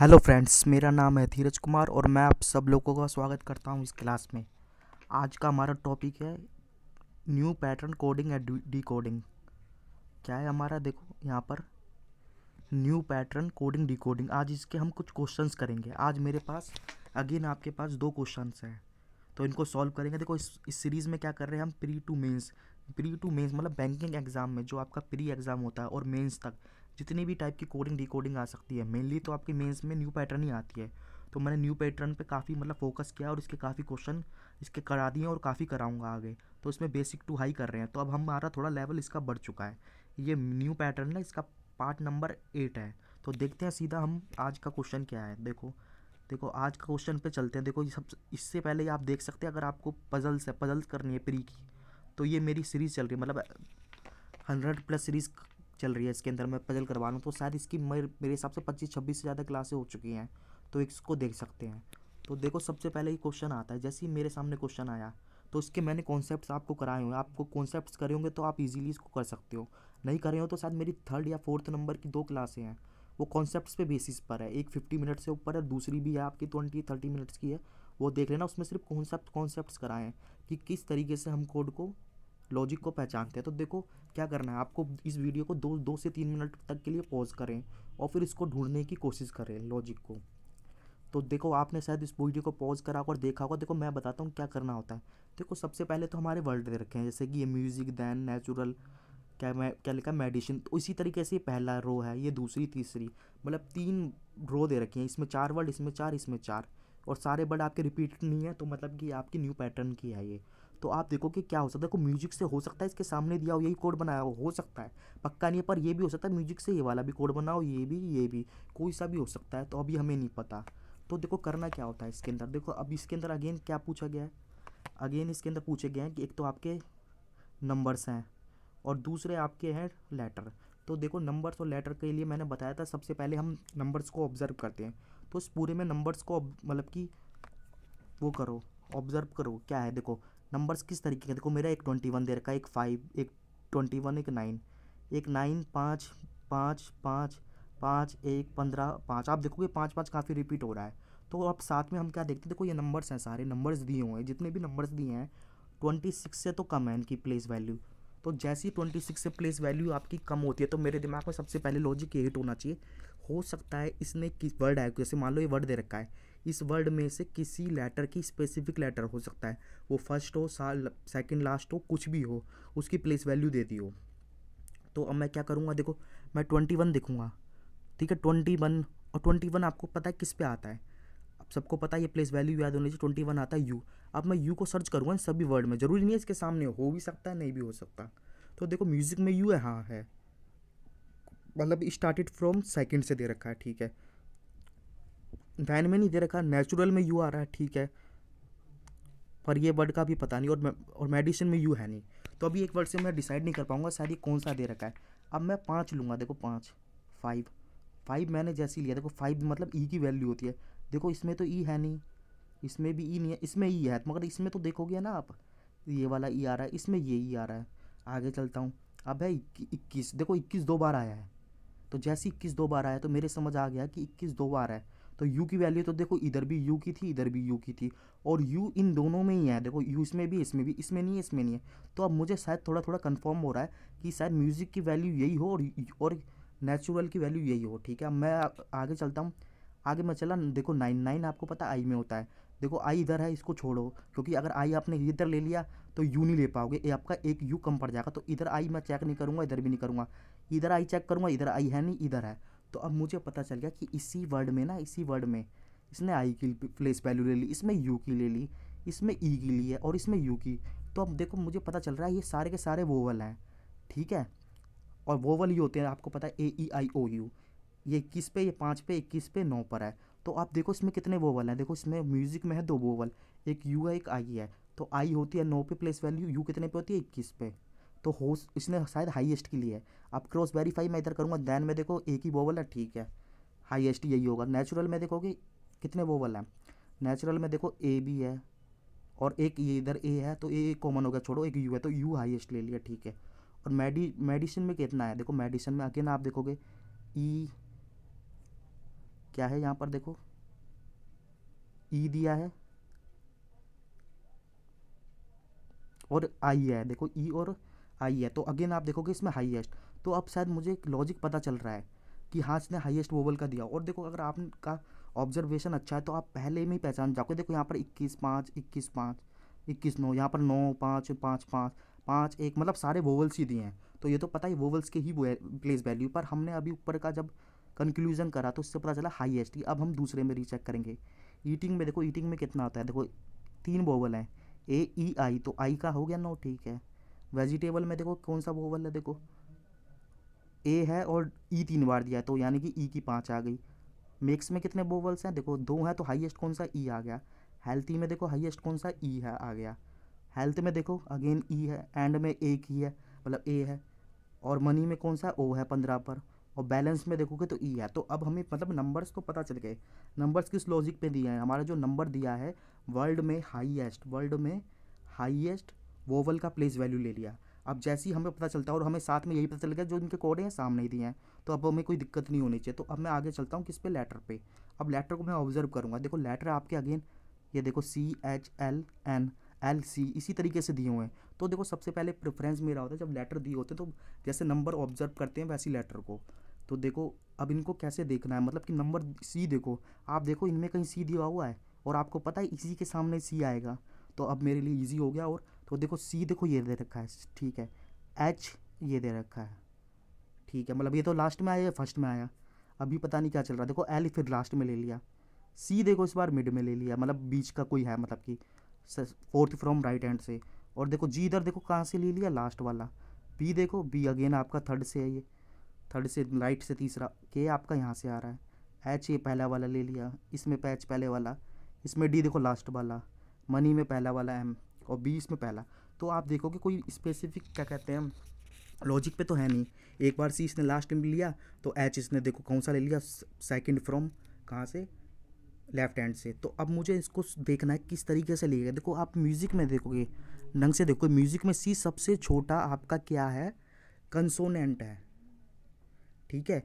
hello friends मेरा नाम है धीरज कुमार और मैं आप सब लोगों का स्वागत करता हूं इस क्लास में आज का हमारा टॉपिक है new pattern coding and decoding क्या है हमारा देखो यहाँ पर new pattern coding decoding आज इसके हम कुछ क्वेश्चंस करेंगे आज मेरे पास अगेन आपके पास दो क्वेश्चंस हैं तो इनको सॉल्व करेंगे देखो इस इस सीरीज़ में क्या कर रहे हैं हम pre to mains pre to mains मतलब बैंकिंग एग्ज़ाम में जो आपका प्री एग्ज़ाम होता है और मेन्स तक जितनी भी टाइप की कोडिंग डिकोडिंग आ सकती है मेनली तो आपके मेंस में न्यू पैटर्न ही आती है तो मैंने न्यू पैटर्न पे काफ़ी मतलब फोकस किया और इसके काफ़ी क्वेश्चन इसके करा दिए और काफ़ी कराऊंगा आगे तो इसमें बेसिक टू हाई कर रहे हैं तो अब हमारा थोड़ा लेवल इसका बढ़ चुका है ये न्यू पैटर्न है इसका पार्ट नंबर एट है तो देखते हैं सीधा हम आज का क्वेश्चन क्या है देखो देखो आज का क्वेश्चन पर चलते हैं देखो ये सब इससे पहले आप देख सकते हैं अगर आपको पजल्स है पजल्स करनी है प्री की तो ये मेरी सीरीज़ चल रही है मतलब हंड्रेड प्लस सीरीज़ चल रही है इसके अंदर मैं पजल करवा लूँ तो शायद इसकी मेरे हिसाब से पच्चीस छब्बीस से ज़्यादा क्लासें हो चुकी हैं तो इसको देख सकते हैं तो देखो सबसे पहले ये क्वेश्चन आता है जैसे ही मेरे सामने क्वेश्चन आया तो इसके मैंने कॉन्सेप्ट्स आपको कराए हुए आपको कॉन्सेप्ट्स करे होंगे तो आप इजीली इसको कर सकते हो नहीं करे हो तो शायद मेरी थर्ड या फोर्थ नंबर की दो क्लासें हैं वो कॉन्सेप्ट्स पे बेसिस पर है एक फिफ्टी मिनट से ऊपर है दूसरी भी है आपकी ट्वेंटी थर्टी मिनट्स की है वो देख लेना उसमें सिर्फ कॉन्सेप्ट कॉन्सेप्ट कराएँ कि किस तरीके से हम कोड को लॉजिक को पहचानते हैं तो देखो क्या करना है आपको इस वीडियो को दो दो से तीन मिनट तक के लिए पॉज करें और फिर इसको ढूंढने की कोशिश करें लॉजिक को तो देखो आपने शायद इस वीडियो को पॉज करा और देखा होगा देखो मैं बताता हूँ क्या करना होता है देखो सबसे पहले तो हमारे वर्ड दे रखे हैं जैसे कि ये म्यूज़िक दैन नेचुरल क्या मैं क्या लिखा मेडिसिन तो इसी तरीके से पहला रो है ये दूसरी तीसरी मतलब तीन रो दे रखी हैं इसमें चार वर्ड इसमें चार इसमें चार और सारे वर्ड आपके रिपीट नहीं है तो मतलब कि आपकी न्यू पैटर्न की है ये तो आप देखो कि क्या हो सकता है देखो म्यूजिक से हो सकता है इसके सामने दिया हो यही कोड बनाया हो हो सकता है पक्का नहीं है पर ये भी हो सकता है म्यूजिक से ये वाला भी कोड बनाओ ये भी ये भी कोई सा भी हो सकता है तो अभी हमें नहीं पता तो देखो करना क्या होता है इसके अंदर देखो अब इसके अंदर अगेन क्या पूछा गया है अगेन इसके अंदर पूछे गए हैं कि एक तो आपके नंबर्स हैं और दूसरे आपके हैं लेटर तो देखो नंबर्स और लेटर के लिए मैंने बताया था सबसे पहले हम नंबर्स को ऑब्ज़र्व करते हैं तो इस पूरे में नंबर्स को मतलब कि वो करो ऑब्ज़र्व करो क्या है देखो नंबर्स किस तरीके के देखो मेरा एक ट्वेंटी वन दे रखा है एक फाइव एक ट्वेंटी वन एक नाइन एक नाइन पाँच पाँच पाँच पाँच एक पंद्रह पाँच आप देखोगे पाँच पाँच काफ़ी रिपीट हो रहा है तो अब साथ में हम क्या देखते हैं देखो ये नंबर्स हैं सारे नंबर्स दिए हुए हैं जितने भी नंबर्स दिए हैं ट्वेंटी सिक्स से तो कम है इनकी प्लेस वैल्यू तो जैसी ट्वेंटी सिक्स से प्लेस वैल्यू आपकी कम होती है तो मेरे दिमाग में सबसे पहले लॉजिक ये हिट होना चाहिए हो सकता है इसने किस वर्ड आया जैसे मान लो ये वर्ड दे रखा है इस वर्ड में से किसी लेटर की स्पेसिफिक लेटर हो सकता है वो फर्स्ट हो साल सेकंड लास्ट हो कुछ भी हो उसकी प्लेस वैल्यू दे दी हो तो अब मैं क्या करूँगा देखो मैं ट्वेंटी वन देखूँगा ठीक है ट्वेंटी वन और ट्वेंटी वन आपको पता है किस पे आता है अब सबको पता है ये प्लेस वैल्यू याद होनी चाहिए ट्वेंटी वन आता है यू अब मैं यू को सर्च करूँगा इन सभी वर्ड में ज़रूरी नहीं है इसके सामने हो भी सकता है नहीं भी हो सकता तो देखो म्यूज़िक में यू है हाँ है मतलब स्टार्टेड फ्रॉम सेकंड से दे रखा है ठीक है वैन में नहीं दे रखा नेचुरल में यू आ रहा है ठीक है पर ये वर्ड का भी पता नहीं और और मेडिसिन में यू है नहीं तो अभी एक वर्ड से मैं डिसाइड नहीं कर पाऊंगा शायद ये कौन सा दे रखा है अब मैं पाँच लूँगा देखो पाँच फाइव फाइव मैंने जैसे लिया देखो फाइव मतलब ई e की वैल्यू होती है देखो इसमें तो ई e है नहीं इसमें भी ई e नहीं है इसमें ई है मगर इसमें तो देखोगे ना आप ये वाला ई आ रहा है इसमें ये ई आ रहा है आगे चलता हूँ अब है इक्कीस देखो इक्कीस दो बार आया है तो जैसे इक्कीस दो बार आया तो मेरे समझ आ गया कि इक्कीस दो बार है तो यू की वैल्यू तो देखो इधर भी यू की थी इधर भी यू की थी और यू इन दोनों में ही है देखो यू इसमें भी इसमें भी इसमें नहीं है इसमें नहीं है तो अब मुझे शायद थोड़ा थोड़ा कन्फर्म हो रहा है कि शायद म्यूज़िक की वैल्यू यही हो और और नेचुरल की वैल्यू यही हो ठीक है मैं आगे चलता हूँ आगे मैं चला देखो नाइन नाइन आपको पता आई में होता है देखो आई इधर है इसको छोड़ो क्योंकि अगर आई आपने इधर ले लिया तो यू नहीं ले पाओगे ये आपका एक यू कम पड़ जाएगा तो इधर आई मैं चेक नहीं करूँगा इधर भी नहीं करूँगा इधर आई चेक करूँगा इधर आई है नहीं इधर है तो अब मुझे पता चल गया कि इसी वर्ड में ना इसी वर्ड में इसने आई की प्लेस वैल्यू ले ली इसमें यू की ले ली इसमें ई e की ली है और इसमें यू की तो अब देखो मुझे पता चल रहा है ये सारे के सारे वोवल हैं ठीक है और वोवल ही होते हैं आपको पता है ए ई आई ओ यू ये इक्कीस पे ये पाँच पे इक्कीस पे नौ पर है तो आप देखो इसमें कितने वोवल हैं देखो इसमें म्यूज़िक में है दो वोवल एक यू है एक आई है तो आई होती है नौ पे प्लेस वैल्यू यू कितने पे होती है इक्कीस पे तो हो इसने शायद हाईएस्ट की ली है अब क्रॉस वेरीफाई मैं इधर करूँगा दैन में देखो एक ही बोवल है ठीक है हाईएस्ट यही होगा नेचुरल में देखोगे कितने बोवल हैं नेचुरल में देखो ए भी है और एक ये इधर ए है तो ए कॉमन हो गया छोड़ो एक यू है तो यू हाईएस्ट ले लिया ठीक है और मेडी मेडिसिन में कितना है देखो मेडिसिन में अगेन आप देखोगे ई e क्या है यहाँ पर देखो ई e दिया है और आई है देखो ई e और हाई है तो अगेन आप देखोगे इसमें हाईएस्ट तो अब शायद मुझे एक लॉजिक पता चल रहा है कि हाँ इसने हाईएस्ट वोवल का दिया और देखो अगर आपका ऑब्जर्वेशन अच्छा है तो आप पहले में ही पहचान जाओगे देखो यहाँ पर इक्कीस पाँच इक्कीस पाँच इक्कीस नौ यहाँ पर नौ पाँच पाँच पाँच पाँच एक मतलब सारे वोवल्स ही दिए हैं तो ये तो पता ही वोवल्स के ही प्लेस वैल्यू पर हमने अभी ऊपर का जब कंक्लूजन करा तो उससे पता चला हाईएस्ट अब हम दूसरे में रीचेक करेंगे ईटिंग में देखो ईटिंग में कितना आता है देखो तीन वोवल हैं ए ई आई तो आई का हो गया नौ ठीक है वेजिटेबल में देखो कौन सा वोवल है देखो ए है और ई तीन बार दिया है तो यानी कि ई की पाँच आ गई मिक्स में कितने वोवल्स हैं देखो दो हैं तो हाईएस्ट कौन सा ई आ गया हेल्थी में देखो हाईएस्ट कौन सा ई है आ गया हेल्थ में देखो अगेन ई है एंड में एक ही है मतलब ए है और मनी में कौन सा ओ है पंद्रह पर और बैलेंस में देखोगे तो ई e है तो अब हमें मतलब नंबर्स को पता चल गए नंबर्स किस लॉजिक पे दिए हैं हमारा जो नंबर दिया है वर्ल्ड में हाईएस्ट वर्ल्ड में हाईएस्ट वोवल का प्लेस वैल्यू ले लिया अब जैसे ही हमें पता चलता है और हमें साथ में यही पता चल गया जो इनके कोड हैं सामने ही दिए हैं तो अब हमें कोई दिक्कत नहीं होनी चाहिए तो अब मैं आगे चलता हूँ किस पे लेटर पे अब लेटर को मैं ऑब्जर्व करूँगा देखो लेटर आपके अगेन ये देखो C H L N L C इसी तरीके से दिए हुए हैं तो देखो सबसे पहले प्रेफरेंस मेरा होता है जब लेटर दिए होते हैं तो जैसे नंबर ऑब्जर्व करते हैं वैसी लेटर को तो देखो अब इनको कैसे देखना है मतलब कि नंबर सी देखो आप देखो इनमें कहीं सी दिया हुआ है और आपको पता है इसी के सामने सी आएगा तो अब मेरे लिए ईजी हो गया और तो देखो सी देखो ये दे रखा है ठीक है एच ये दे रखा है ठीक है मतलब ये तो लास्ट में आया या फर्स्ट में आया अभी पता नहीं क्या चल रहा देखो एल फिर लास्ट में ले लिया सी देखो इस बार मिड में ले लिया मतलब बीच का कोई है मतलब कि फोर्थ फ्रॉम राइट हैंड से और देखो जी इधर देखो कहाँ से ले लिया लास्ट वाला बी देखो बी अगेन आपका थर्ड से है ये थर्ड से राइट से तीसरा के आपका यहाँ से आ रहा है एच ये पहला वाला ले लिया इसमें पैच पहले वाला इसमें डी देखो लास्ट वाला मनी में पहला वाला एम और बीस में पहला तो आप देखोगे कोई स्पेसिफिक क्या कहते हैं लॉजिक पे तो है नहीं एक बार सी इसने लास्ट में लिया तो एच इसने देखो कौन सा ले लिया सेकंड फ्रॉम कहाँ से लेफ्ट हैंड से तो अब मुझे इसको देखना है किस तरीके से लिया देखो आप म्यूज़िक में देखोगे ढंग से देखो म्यूज़िक में सी सबसे छोटा आपका क्या है कंसोनेंट है ठीक है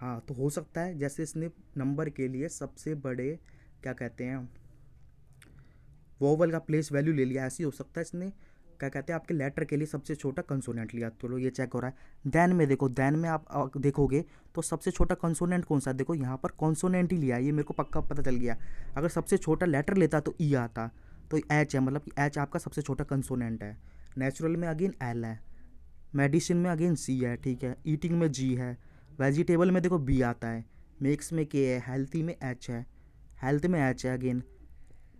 हाँ तो हो सकता है जैसे इसने नंबर के लिए सबसे बड़े क्या कहते हैं वोवल का प्लेस वैल्यू ले लिया ऐसे हो सकता है इसने क्या कहते हैं आपके लेटर के लिए सबसे छोटा कंसोनेंट लिया चलो तो लो ये चेक हो रहा है दैन में देखो दैन में आप देखोगे तो सबसे छोटा कंसोनेंट कौन सा देखो यहाँ पर कंसोनेंट ही लिया ये मेरे को पक्का पता चल गया अगर सबसे छोटा लेटर लेता तो ई e आता तो एच है मतलब एच आपका सबसे छोटा कंसोनेंट है नेचुरल में अगेन एल है मेडिसिन में अगेन सी है ठीक है ईटिंग में जी है वेजिटेबल में देखो बी आता है मेक्स में के है हेल्थी में एच है हेल्थ में एच है अगेन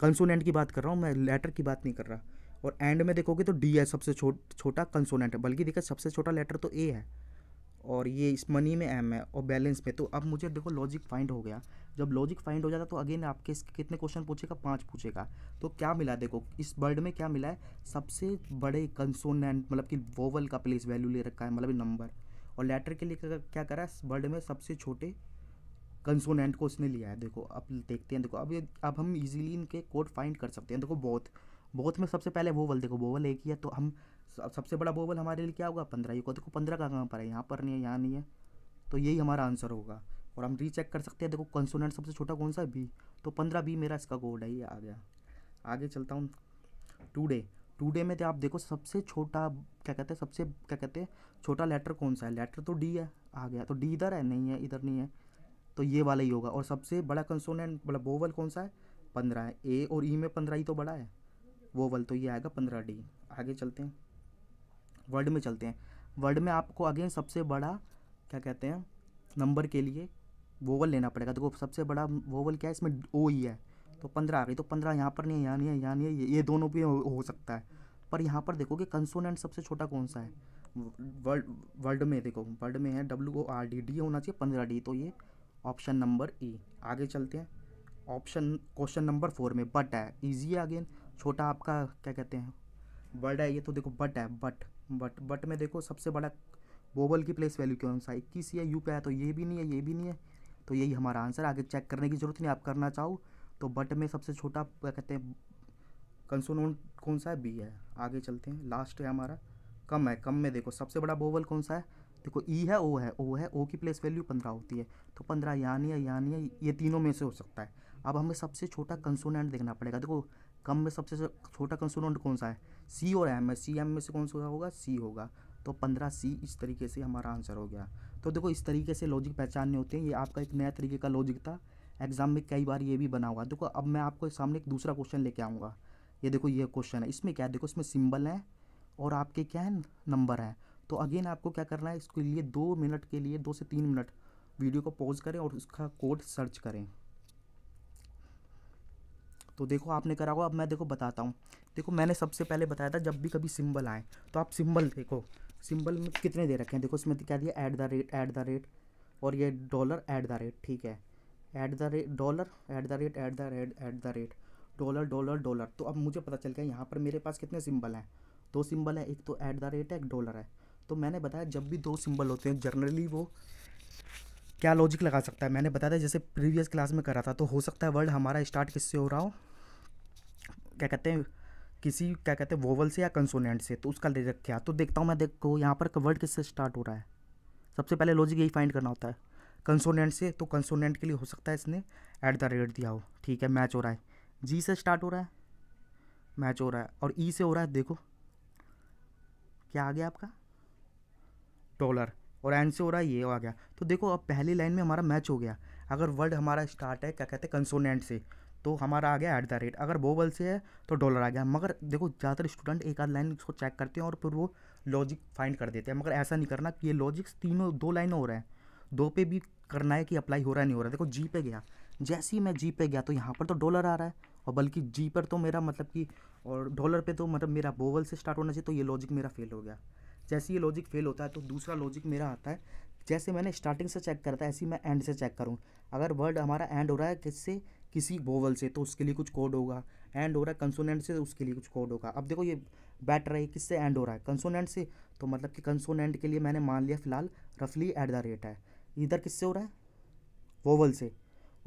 कंसोनेंट की बात कर रहा हूँ मैं लेटर की बात नहीं कर रहा और एंड में देखोगे तो डी है सबसे छोट छोटा कंसोनेंट है बल्कि देखा सबसे छोटा लेटर तो ए है और ये इस मनी में एम है और बैलेंस में तो अब मुझे देखो लॉजिक फाइंड हो गया जब लॉजिक फाइंड हो जाता तो अगेन आपके कितने क्वेश्चन पूछेगा पाँच पूछेगा तो क्या मिला देखो इस वर्ड में क्या मिला है सबसे बड़े कंसोनेंट मतलब कि वोवल का प्लेस वैल्यू ले रखा है मतलब नंबर और लेटर के लिए क्या करा है वर्ड में सबसे छोटे कंसोनेंट को उसने लिया है देखो अब देखते हैं देखो अब ये अब हम इजीली इनके कोड फाइंड कर सकते हैं देखो बोथ बोथ में सबसे पहले वोवल देखो वोवल एक ही है तो हम सबसे बड़ा वोवल हमारे लिए क्या होगा पंद्रह ही को देखो पंद्रह का कहाँ पर है यहाँ पर नहीं है यहाँ नहीं है तो यही हमारा आंसर होगा और हम रीचेक कर सकते हैं देखो कंसोनेंट सबसे छोटा कौन सा है बी तो पंद्रह बी मेरा इसका कोड है ये आ गया आगे चलता हूँ टूडे टूडे में तो आप देखो सबसे छोटा क्या कहते हैं सबसे क्या कहते हैं छोटा लेटर कौन सा है लेटर तो डी है आ गया तो डी इधर है नहीं है इधर नहीं है तो ये वाला ही होगा और सबसे बड़ा कंसोनेंट मतलब वोवल कौन सा है पंद्रह है ए और ई e में पंद्रह ही तो बड़ा है वोवल तो ये आएगा पंद्रह डी आगे चलते हैं वर्ड में चलते हैं वर्ड में आपको अगेन सबसे बड़ा क्या कहते हैं नंबर के लिए वोवल लेना पड़ेगा देखो तो सबसे बड़ा वोवल क्या है इसमें ओ ही e है तो पंद्रह आ गई तो पंद्रह यहाँ पर नहीं है यहाँ नहीं है यहाँ नहीं है ये दोनों भी हो, हो सकता है पर यहाँ पर देखो कि कंसोनेंट सबसे छोटा कौन सा है वर्ड वर्ड में देखो वर्ड में है W O R D D होना चाहिए पंद्रह डी तो ये ऑप्शन नंबर ई आगे चलते हैं ऑप्शन क्वेश्चन नंबर फोर में बट है ईजी है अगेन छोटा आपका क्या कहते हैं वर्ड है ये तो देखो बट है बट बट बट में देखो सबसे बड़ा बोबल की प्लेस वैल्यू कौन सा इक्कीस या यू पे है तो ये भी नहीं है ये भी नहीं है तो यही हमारा आंसर आगे चेक करने की ज़रूरत नहीं आप करना चाहो तो बट में सबसे छोटा क्या कहते हैं कंसोन कौन सा है बी है आगे चलते हैं लास्ट है हमारा कम है कम में देखो सबसे बड़ा बोवल कौन सा है देखो ई e है ओ है ओ है ओ की प्लेस वैल्यू पंद्रह होती है तो पंद्रह यानी या यानी ये तीनों में से हो सकता है अब हमें सबसे छोटा कंसोनेंट देखना पड़ेगा देखो कम में सबसे छोटा कंसोनेंट कौन सा है सी और एम है सी एम में से कौन सा होगा सी होगा तो पंद्रह सी इस तरीके से हमारा आंसर हो गया तो देखो इस तरीके से लॉजिक पहचानने होते हैं ये आपका एक नया तरीके का लॉजिक था एग्ज़ाम में कई बार ये भी बना हुआ देखो अब मैं आपको सामने एक दूसरा क्वेश्चन लेके आऊँगा ये देखो ये क्वेश्चन है इसमें क्या है देखो इसमें सिंबल है और आपके क्या है नंबर हैं तो अगेन आपको क्या करना है इसके लिए दो मिनट के लिए दो से तीन मिनट वीडियो को पॉज करें और उसका कोड सर्च करें तो देखो आपने करा होगा अब मैं देखो बताता हूँ देखो मैंने सबसे पहले बताया था जब भी कभी सिंबल आए तो आप सिंबल देखो सिंबल में कितने दे रखे हैं देखो इसमें क्या दिया at the rate at the rate और ये डॉलर ऐट द रेट ठीक है at the rate dollar at the rate at the rate at the rate dollar dollar dollar तो अब मुझे पता चल गया यहाँ पर मेरे पास कितने सिंबल हैं दो सिंबल हैं एक तो ऐट द रेट है एक डॉलर है तो मैंने बताया जब भी दो सिंबल होते हैं जनरली वो क्या लॉजिक लगा सकता है मैंने बताया था जैसे प्रीवियस क्लास में करा था तो हो सकता है वर्ड हमारा स्टार्ट किससे हो रहा हो क्या कहते हैं किसी क्या कहते हैं वोवल से या कंसोनेंट से तो उसका ले रखा तो देखता हूँ मैं देखो यहाँ पर वर्ड किससे स्टार्ट हो रहा है सबसे पहले लॉजिक यही फाइंड करना होता है कंसोनेंट से तो कंसोनेंट के लिए हो सकता है इसने एट द रेट दिया हो ठीक है मैच हो रहा है जी से स्टार्ट हो रहा है मैच हो रहा है और ई e से हो रहा है देखो क्या आ गया आपका डॉलर और एन से हो रहा है ये आ गया तो देखो अब पहली लाइन में हमारा मैच हो गया अगर वर्ड हमारा स्टार्ट है क्या कहते हैं कंसोनेंट से तो हमारा आ गया एट द रेट अगर बोबल से है तो डॉलर आ गया मगर देखो ज़्यादातर स्टूडेंट एक आध लाइन उसको चेक करते हैं और फिर वो लॉजिक फाइंड कर देते हैं मगर ऐसा नहीं करना कि ये लॉजिक्स तीनों दो लाइनों हो रहा है दो पे भी करना है कि अप्लाई हो रहा है नहीं हो रहा है देखो जी पे गया जैसे ही मैं जी पे गया तो यहाँ पर तो डॉलर आ रहा है और बल्कि जी पर तो मेरा मतलब कि और डॉलर पे तो मतलब मेरा बोवल से स्टार्ट होना चाहिए तो ये लॉजिक मेरा फेल हो गया जैसे ये लॉजिक फेल होता है तो दूसरा लॉजिक मेरा आता है जैसे मैंने स्टार्टिंग से चेक करता है ऐसे ही मैं एंड से चेक करूँ अगर वर्ड हमारा एंड हो रहा है किससे किसी वोवल से तो उसके लिए कुछ कोड होगा एंड हो रहा है कंसोनेंट से तो उसके लिए कुछ कोड होगा अब देखो ये बैटर है किससे एंड हो रहा है कंसोनेंट से तो मतलब कि कंसोनेंट के लिए मैंने मान लिया फिलहाल रफली एट द रेट है इधर किससे हो रहा है वोवल से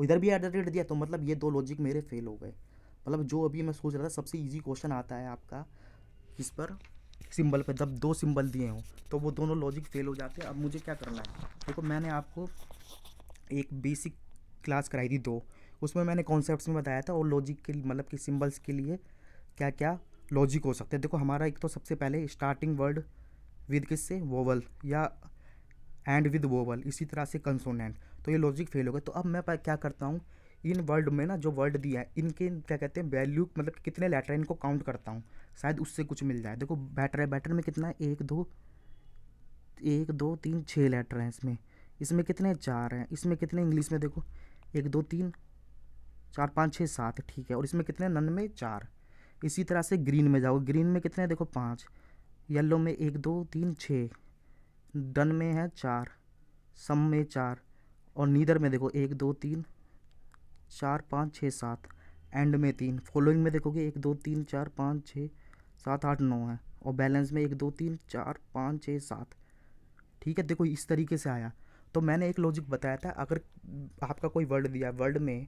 इधर भी एट द रेट दिया तो मतलब ये दो लॉजिक मेरे फेल हो गए मतलब जो अभी मैं सोच रहा था सबसे ईजी क्वेश्चन आता है आपका इस पर सिंबल पे जब दो सिंबल दिए हों तो वो दोनों लॉजिक फेल हो जाते हैं अब मुझे क्या करना है देखो मैंने आपको एक बेसिक क्लास कराई थी दो उसमें मैंने कॉन्सेप्ट में बताया था और लॉजिक के मतलब कि सिंबल्स के लिए क्या क्या लॉजिक हो सकते हैं देखो हमारा एक तो सबसे पहले स्टार्टिंग वर्ड विद किस से वोवल या एंड विद वोवल इसी तरह से कंसोनेंट तो ये लॉजिक फेल हो गया तो अब मैं क्या करता हूँ इन वर्ड में ना जो वर्ड दिया है इनके क्या कहते हैं वैल्यू मतलब कितने लेटर इनको काउंट करता हूँ शायद उससे कुछ मिल जाए देखो बैटर है बैटर में कितना है एक दो एक दो तीन छः लेटर हैं इसमें इसमें कितने चार हैं इसमें कितने इंग्लिश में देखो एक दो तीन चार पाँच छः सात ठीक है और इसमें कितने नन में चार इसी तरह से ग्रीन में जाओ ग्रीन में कितने देखो पाँच येल्लो में एक दो तीन छः डन में है चार सम में चार और नीदर में देखो एक दो तीन चार पाँच छः सात एंड में तीन फॉलोइंग में देखोगे एक दो तीन चार पाँच छः सात आठ नौ है और बैलेंस में एक दो तीन चार पाँच छः सात ठीक है देखो इस तरीके से आया तो मैंने एक लॉजिक बताया था अगर आपका कोई वर्ड दिया वर्ड में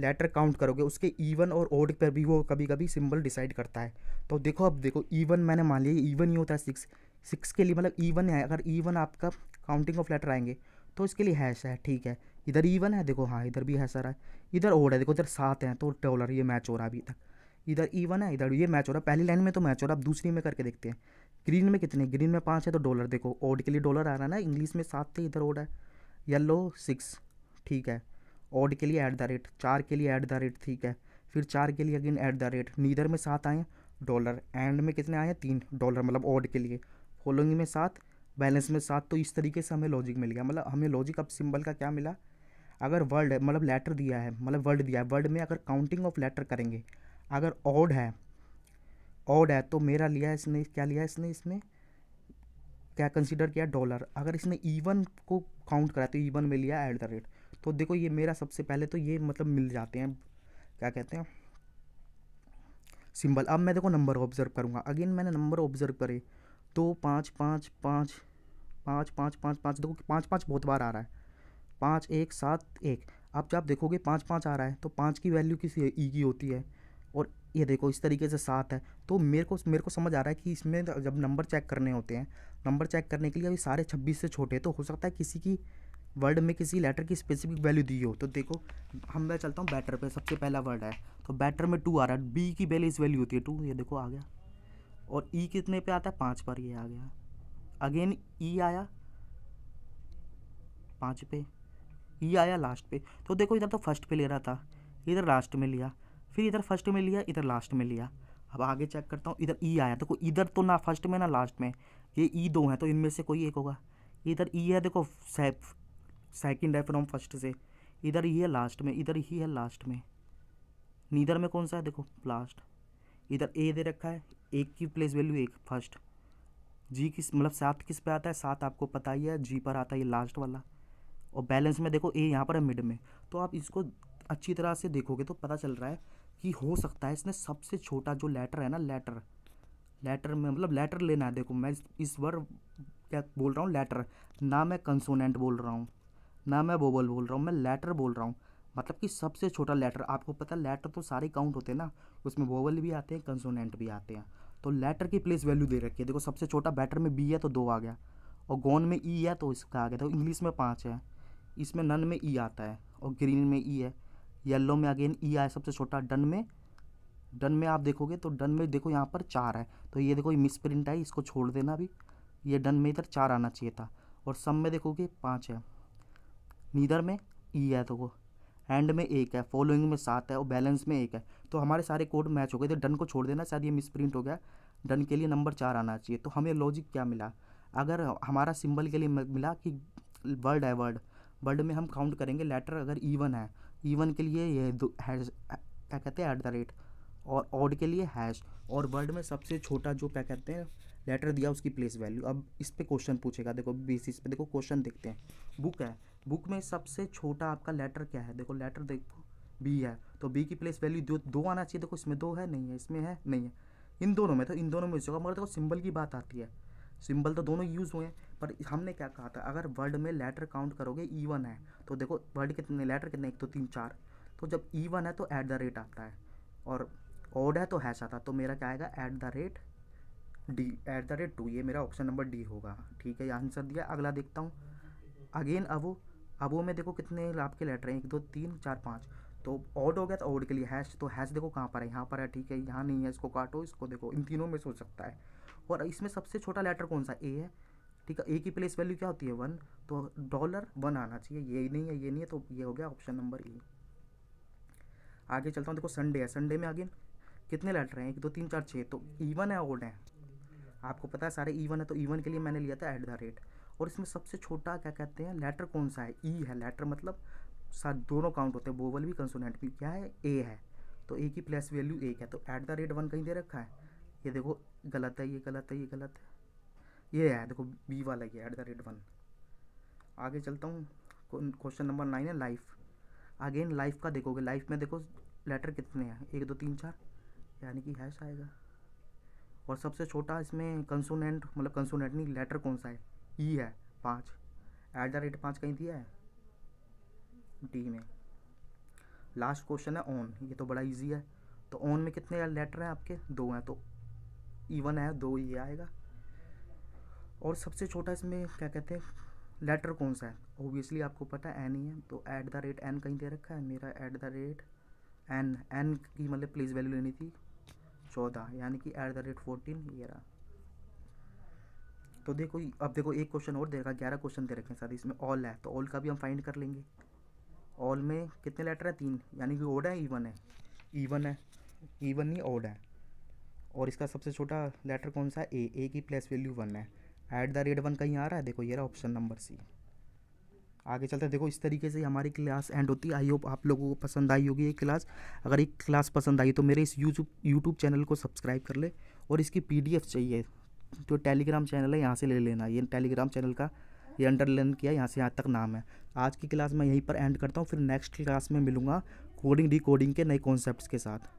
लेटर काउंट करोगे उसके ईवन और ओड पर भी वो कभी कभी सिंबल डिसाइड करता है तो देखो अब देखो ईवन मैंने मान लिया ईवन ही होता है सिक्स सिक्स के लिए मतलब ईवन है अगर ईवन आपका काउंटिंग ऑफ लेटर आएंगे तो इसके लिए हैश है ठीक है इधर इवन है देखो हाँ इधर भी है सारा इधर ओड है देखो इधर सात हैं तो डॉलर ये मैच हो रहा है अभी तक इधर इवन है इधर ये मैच हो रहा है पहली लाइन में तो मैच हो रहा है अब दूसरी में करके देखते हैं ग्रीन में कितने ग्रीन में पाँच है तो डॉलर देखो ओड के लिए डॉलर आ रहा है ना इंग्लिश में सात थे इधर ओड है येलो सिक्स ठीक है ओड के लिए ऐट द रेट चार के लिए ऐट द रेट ठीक है फिर चार के लिए again at the rate neither में सात आए डॉलर एंड में कितने आए तीन डॉलर मतलब ऑड के लिए फॉलोइंग में सात बैलेंस में सात तो इस तरीके से हमें लॉजिक मिल गया मतलब हमें लॉजिक अब सिंबल का क्या मिला अगर वर्ड है मतलब लेटर दिया है मतलब वर्ड दिया है वर्ड में अगर काउंटिंग ऑफ लेटर करेंगे अगर ऑड है ऑड है तो मेरा लिया इसने क्या लिया इसने इसमें क्या कंसिडर किया डॉलर अगर इसने ईवन को काउंट करा तो ईवन में लिया एट द रेट तो देखो ये मेरा सबसे पहले तो ये मतलब मिल जाते हैं क्या कहते हैं सिंबल अब मैं देखो नंबर ऑब्जर्व करूँगा अगेन मैंने नंबर ऑब्जर्व करे दो तो पाँच पाँच पाँच पाँच पाँच पाँच पाँच देखो पाँच पाँच बहुत बार आ रहा है पाँच एक सात एक अब जब देखोगे पाँच पाँच आ रहा है तो पाँच की वैल्यू किसी ई e की होती है और ये देखो इस तरीके से सात है तो मेरे को मेरे को समझ आ रहा है कि इसमें जब नंबर चेक करने होते हैं नंबर चेक करने के लिए अभी सारे छब्बीस से छोटे तो हो सकता है किसी की वर्ड में किसी लेटर की स्पेसिफिक वैल्यू दी हो तो देखो हम मैं चलता हूँ बैटर पे सबसे पहला वर्ड है तो बैटर में टू आ रहा है बी की इस वैल्यू होती है टू ये देखो आ गया और ई e कितने पे आता है पाँच पर ये आ गया अगेन ई e आया पाँच पे ये आया लास्ट पे तो देखो इधर तो फर्स्ट पे ले रहा था इधर लास्ट में लिया फिर इधर फर्स्ट में लिया इधर लास्ट में लिया अब आगे चेक करता हूँ इधर ई e आया देखो इधर तो ना फर्स्ट में ना लास्ट में ये ई e दो हैं तो इनमें से कोई एक होगा इधर ई e है देखो सेकंड है फ्रॉम फर्स्ट से इधर ही है लास्ट में इधर ही है लास्ट में नीधर में कौन सा है देखो लास्ट इधर ए दे रखा है एक की प्लेस वैल्यू एक फर्स्ट जी किस मतलब सात किस पे आता है सात आपको पता ही है जी पर आता है ये लास्ट वाला और बैलेंस में देखो ए यहाँ पर है मिड में तो आप इसको अच्छी तरह से देखोगे तो पता चल रहा है कि हो सकता है इसने सबसे छोटा जो लेटर है ना लेटर लेटर में मतलब लेटर लेना है देखो मैं इस बार क्या बोल रहा हूँ लेटर ना मैं कंसोनेंट बोल रहा हूँ ना मैं बोबल बोल रहा हूँ मैं लेटर बोल रहा हूँ मतलब कि सबसे छोटा लेटर आपको पता है लेटर तो सारे काउंट होते हैं ना उसमें वोबल भी आते हैं कंसोनेंट भी आते हैं तो लेटर की प्लेस वैल्यू दे रखी है देखो सबसे छोटा बैटर में बी है तो दो आ गया और गौन में ई e है तो इसका आ गया तो इंग्लिश में पाँच है इसमें नन में ई आता है और ग्रीन में ई है येलो में अगेन ई आया सबसे छोटा डन में डन में आप देखोगे तो डन में देखो यहाँ पर चार है तो ये देखो ये मिस प्रिंट आई इसको छोड़ देना अभी ये डन में इधर चार आना चाहिए था और सम में देखोगे पाँच है नीदर में ई है देखो तो एंड में एक है फॉलोइंग में सात है और बैलेंस में एक है तो हमारे सारे कोड मैच हो गए थे डन को छोड़ देना शायद ये मिस प्रिंट हो गया डन के लिए नंबर चार आना चाहिए तो हमें लॉजिक क्या मिला अगर हमारा सिंबल के लिए मिला कि वर्ड है वर्ड वर्ड में हम काउंट करेंगे लेटर अगर ईवन है ईवन के लिए ये दो हैश क्या कहते हैं ऐट द रेट और ऑड के लिए हैश और वर्ड में सबसे छोटा जो क्या कहते हैं लेटर दिया उसकी प्लेस वैल्यू अब इस पर क्वेश्चन पूछेगा देखो बेसिस पे देखो क्वेश्चन देखते हैं बुक है बुक में सबसे छोटा आपका लेटर क्या है देखो लेटर देखो बी है तो बी की प्लेस वैल्यू दो दो आना चाहिए देखो इसमें दो है नहीं है इसमें है नहीं है इन दोनों में तो इन दोनों में यूज़ होगा मगर देखो सिंबल की बात आती है सिंबल तो दोनों यूज़ हुए हैं पर हमने क्या कहा था अगर वर्ड में लेटर काउंट करोगे ई वन है तो देखो वर्ड कितने लेटर कितने एक तो तीन चार तो जब ई वन है तो ऐट द रेट आता है और ऑड है तो हैश आता तो मेरा क्या आएगा at the rate D at the rate two ये मेरा ऑप्शन नंबर डी होगा ठीक है ये आंसर दिया अगला देखता हूँ अगेन अबो अबो में देखो कितने आपके लेटर हैं एक दो तीन चार पाँच तो ऑड हो गया तो ऑड के लिए हैश तो हैश देखो कहाँ पर है यहाँ पर है ठीक है यहाँ नहीं है इसको काटो इसको देखो इन तीनों में सोच सकता है और इसमें सबसे छोटा लेटर कौन सा ए है ठीक है ए की प्लेस वैल्यू क्या होती है वन तो डॉलर वन आना चाहिए ये नहीं है ये नहीं है तो ये हो गया ऑप्शन नंबर ए आगे चलता हूँ देखो संडे है संडे में आगे कितने लेटर हैं एक दो तीन चार छः तो ईवन है ओड है आपको पता है सारे ईवन है तो ईवन के लिए मैंने लिया था एट द रेट और इसमें सबसे छोटा क्या कहते हैं लेटर कौन सा है ई e है लेटर मतलब साथ दोनों काउंट होते हैं बोवल भी कंसोनेंट भी क्या है ए है तो ए की प्लस वैल्यू एक है तो एट द रेट वन कहीं दे रखा है ये देखो गलत है ये गलत है ये गलत है ये है देखो बी वाला ये एट द रेट वन आगे चलता हूँ क्वेश्चन नंबर नाइन है लाइफ अगेन लाइफ का देखोगे लाइफ में देखो लेटर कितने हैं एक दो तीन चार यानी कि हैश आएगा और सबसे छोटा इसमें कंसोनेंट मतलब कंसोनेंट नहीं लेटर कौन सा है ई e है पाँच एट द रेट पाँच कहीं दिया है डी में लास्ट क्वेश्चन है ऑन ये तो बड़ा इजी है तो ऑन में कितने लेटर हैं आपके दो हैं तो ई e वन है दो ई e आएगा और सबसे छोटा इसमें क्या कहते हैं लेटर कौन सा है ओबियसली आपको पता है एन ही है तो ऐट द रेट एन कहीं दे रखा है मेरा at the rate N N की मतलब प्लीज़ वैल्यू लेनी थी चौदह यानी कि ऐट द रेट फोर्टीन ये रहा तो देखो अब देखो एक क्वेश्चन और देगा ग्यारह क्वेश्चन दे रखे हैं साथ इसमें ऑल है तो ऑल का भी हम फाइंड कर लेंगे ऑल में कितने लेटर है तीन यानी कि ओड है ईवन है ईवन है ईवन ही ओड है और इसका सबसे छोटा लेटर कौन सा ए ए की प्लस वैल्यू वन है ऐट द रेट वन कहीं आ रहा है देखो ये रहा ऑप्शन नंबर सी आगे चलते देखो इस तरीके से हमारी क्लास एंड होती है आई होप आप लोगों को पसंद आई होगी ये क्लास अगर ये क्लास पसंद आई तो मेरे इस यूट्यूब यूट्यूब चैनल को सब्सक्राइब कर ले और इसकी पीडीएफ चाहिए तो टेलीग्राम चैनल है यहाँ से ले लेना ये टेलीग्राम चैनल का ये अंडरलाइन किया यहाँ से यहाँ तक नाम है आज की क्लास मैं यहीं पर एंड करता हूँ फिर नेक्स्ट क्लास में मिलूँगा कोडिंग डी के नए कॉन्सेप्ट के साथ